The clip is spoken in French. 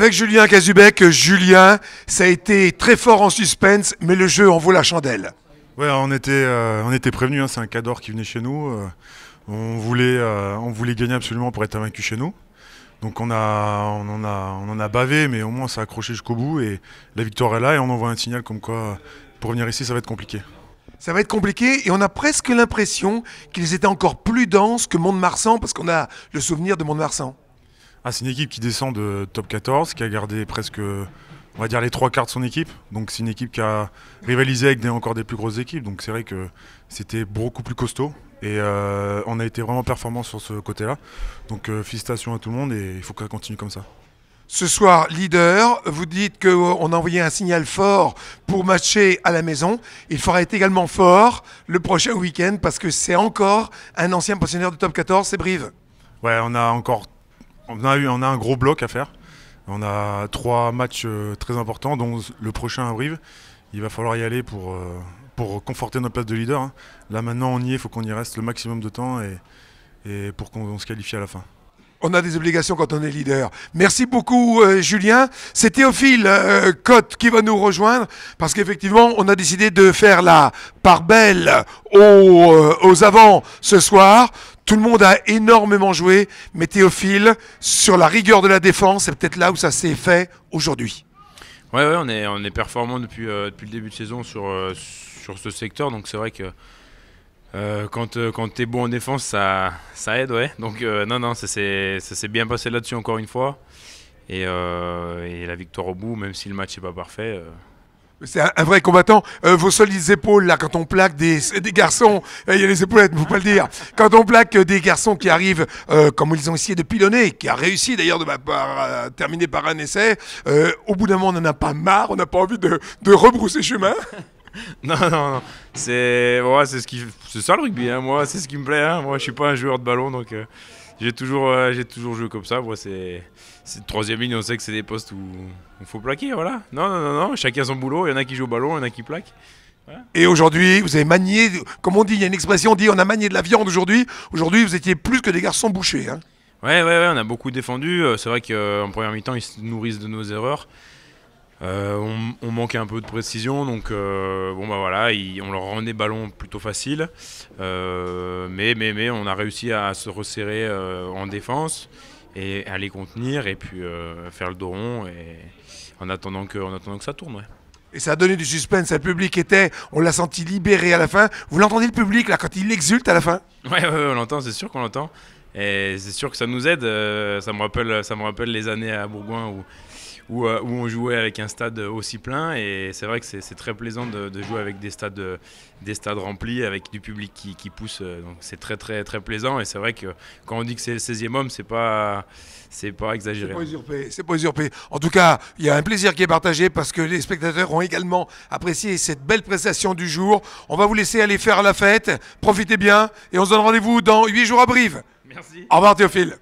Avec Julien Cazubec, Julien, ça a été très fort en suspense, mais le jeu en vaut la chandelle. Ouais, on était, euh, on était prévenus, hein, c'est un cador qui venait chez nous. Euh, on, voulait, euh, on voulait gagner absolument pour être vaincu chez nous. Donc on, a, on, en a, on en a bavé, mais au moins ça a accroché jusqu'au bout et la victoire est là et on envoie un signal comme quoi pour venir ici ça va être compliqué. Ça va être compliqué et on a presque l'impression qu'ils étaient encore plus denses que Mont-de-Marsan parce qu'on a le souvenir de Mont-de-Marsan. Ah, c'est une équipe qui descend de top 14, qui a gardé presque, on va dire, les trois quarts de son équipe. Donc c'est une équipe qui a rivalisé avec des, encore des plus grosses équipes. Donc c'est vrai que c'était beaucoup plus costaud. Et euh, on a été vraiment performant sur ce côté-là. Donc euh, félicitations à tout le monde et il faut que continue comme ça. Ce soir, leader, vous dites qu'on euh, a envoyé un signal fort pour matcher à la maison. Il faudra être également fort le prochain week-end parce que c'est encore un ancien pensionnaire de top 14, c'est Brive. Ouais, on a encore on a, eu, on a un gros bloc à faire. On a trois matchs euh, très importants, dont le prochain à Brive. Il va falloir y aller pour, euh, pour conforter notre place de leader. Hein. Là maintenant, on y est, il faut qu'on y reste le maximum de temps et, et pour qu'on se qualifie à la fin. On a des obligations quand on est leader. Merci beaucoup euh, Julien. C'est Théophile Cotte qui va nous rejoindre parce qu'effectivement on a décidé de faire la part belle aux, aux avants ce soir. Tout le monde a énormément joué, mais Théophile, sur la rigueur de la défense, c'est peut-être là où ça s'est fait aujourd'hui. Ouais, ouais, on est, on est performant depuis, euh, depuis le début de saison sur, euh, sur ce secteur, donc c'est vrai que euh, quand, quand tu es bon en défense, ça, ça aide, ouais. Donc non, non, ça s'est bien passé là-dessus encore une fois. Et, et, la victoire au bout, même si le match n'est pas parfait. C'est un, vrai combattant. Euh, vos solides épaules, là, quand on plaque des, garçons, eh, il y a les épaulettes, faut pas le dire. Quand on plaque des garçons qui arrivent, euh, comme ils ont essayé de pilonner, qui a réussi d'ailleurs de par, terminer par un essai, euh, au bout d'un moment, on n'en a pas marre, on n'a pas envie de rebrousser chemin. non, non, non. C'est c'est ce qui, c'est ça le rugby. Hein. Moi, c'est ce qui me plaît. Hein. Moi, je suis pas un joueur de ballon, donc euh, j'ai toujours, euh, j'ai toujours joué comme ça. Moi, c'est, c'est troisième ligne. On sait que c'est des postes où il faut plaquer, voilà. Non, non, non, non. Chacun son boulot. Il y en a qui jouent au ballon, il y en a qui plaquent. Et aujourd'hui, vous avez manié, comme on dit, il y a une expression, on dit on a manié de la viande aujourd'hui. Aujourd'hui, vous étiez plus que des garçons bouchés. Hein. Ouais, ouais, ouais, on a beaucoup défendu. Euh, c'est vrai qu'en première mi-temps, ils se nourrissent de nos erreurs. Euh, on, manquait un peu de précision, donc euh, bon bah voilà, on leur rendait ballon plutôt facile, euh, mais, mais, mais on a réussi à, se resserrer en défense et à les contenir et puis faire le dos rond et en attendant que, en attendant que ça tourne. Et ça a donné du suspense. Le public était, on l'a senti libéré à la fin. Vous l'entendez le public là quand il exulte à la fin Ouais, on l'entend, c'est sûr qu'on l'entend. Et c'est sûr que ça nous aide. ça me rappelle, ça me rappelle les années à Bourgoin où euh, où, on jouait avec un stade aussi plein. Et c'est vrai que c'est très plaisant de, jouer avec des stades, des stades remplis, avec du public qui, pousse. Euh, donc c'est très, très, très plaisant. Et c'est vrai que quand on dit que c'est le 16e homme, c'est pas, pas exagéré. C'est pas, pas usurpé. En tout cas, il y a un plaisir qui est partagé parce que les spectateurs ont également apprécié cette belle prestation du jour. On va vous laisser aller faire la fête. Profitez bien et on se donne rendez-vous dans 8 jours à Brive. Merci. Au revoir Théophile.